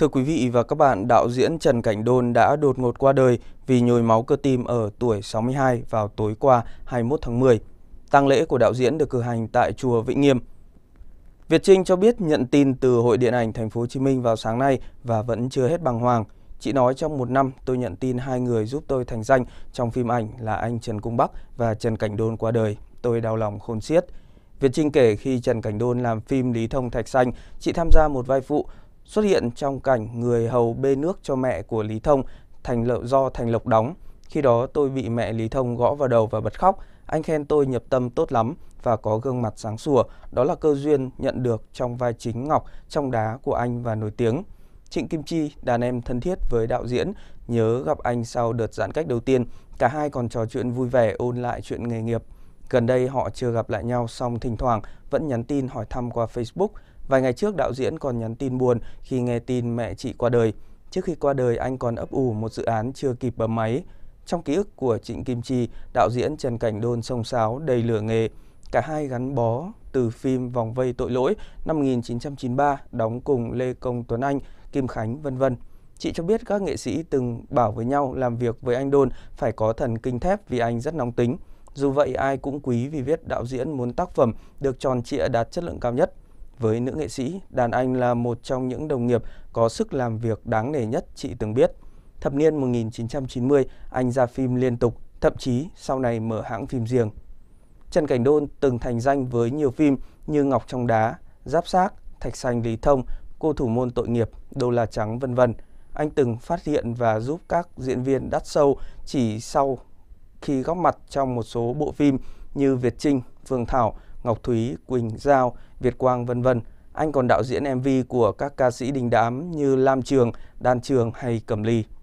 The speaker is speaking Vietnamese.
Thưa quý vị và các bạn, đạo diễn Trần Cảnh Đôn đã đột ngột qua đời vì nhồi máu cơ tim ở tuổi 62 vào tối qua 21 tháng 10. Tang lễ của đạo diễn được cử hành tại chùa Vĩnh Nghiêm. Việt Trinh cho biết nhận tin từ Hội Điện ảnh Thành phố Hồ Chí Minh vào sáng nay và vẫn chưa hết bàng hoàng. Chị nói trong một năm tôi nhận tin hai người giúp tôi thành danh trong phim ảnh là anh Trần Cung Bắc và Trần Cảnh Đôn qua đời. Tôi đau lòng khôn xiết. Việt Trinh kể khi Trần Cảnh Đôn làm phim Lý Thông Thạch Xanh, chị tham gia một vai phụ xuất hiện trong cảnh người hầu bê nước cho mẹ của Lý Thông thành lợi do Thành Lộc đóng. Khi đó tôi bị mẹ Lý Thông gõ vào đầu và bật khóc. Anh khen tôi nhập tâm tốt lắm và có gương mặt sáng sủa. Đó là cơ duyên nhận được trong vai chính Ngọc trong đá của anh và nổi tiếng. Trịnh Kim Chi, đàn em thân thiết với đạo diễn, nhớ gặp anh sau đợt giãn cách đầu tiên. Cả hai còn trò chuyện vui vẻ ôn lại chuyện nghề nghiệp. Gần đây họ chưa gặp lại nhau song thỉnh thoảng vẫn nhắn tin hỏi thăm qua Facebook. Vài ngày trước đạo diễn còn nhắn tin buồn khi nghe tin mẹ chị qua đời. Trước khi qua đời anh còn ấp ủ một dự án chưa kịp bấm máy. Trong ký ức của Trịnh Kim Chi, đạo diễn Trần Cảnh Đôn sông sáo đầy lửa nghề. Cả hai gắn bó từ phim Vòng vây tội lỗi năm 1993 đóng cùng Lê Công Tuấn Anh, Kim Khánh vân vân. Chị cho biết các nghệ sĩ từng bảo với nhau làm việc với anh Đôn phải có thần kinh thép vì anh rất nóng tính. Dù vậy, ai cũng quý vì viết đạo diễn muốn tác phẩm được tròn trịa đạt chất lượng cao nhất. Với nữ nghệ sĩ, đàn anh là một trong những đồng nghiệp có sức làm việc đáng nể nhất chị từng biết. Thập niên 1990, anh ra phim liên tục, thậm chí sau này mở hãng phim riêng. Trần Cảnh Đôn từng thành danh với nhiều phim như Ngọc trong đá, Giáp xác, Thạch xanh Lý Thông, Cô thủ môn tội nghiệp, Đô la trắng vân vân. Anh từng phát hiện và giúp các diễn viên đắt sâu chỉ sau khi góp mặt trong một số bộ phim như Việt Trinh, Phương Thảo, Ngọc Thúy, Quỳnh Giao, Việt Quang vân vân. Anh còn đạo diễn MV của các ca sĩ đình đám như Lam Trường, Đan Trường hay Cẩm Ly.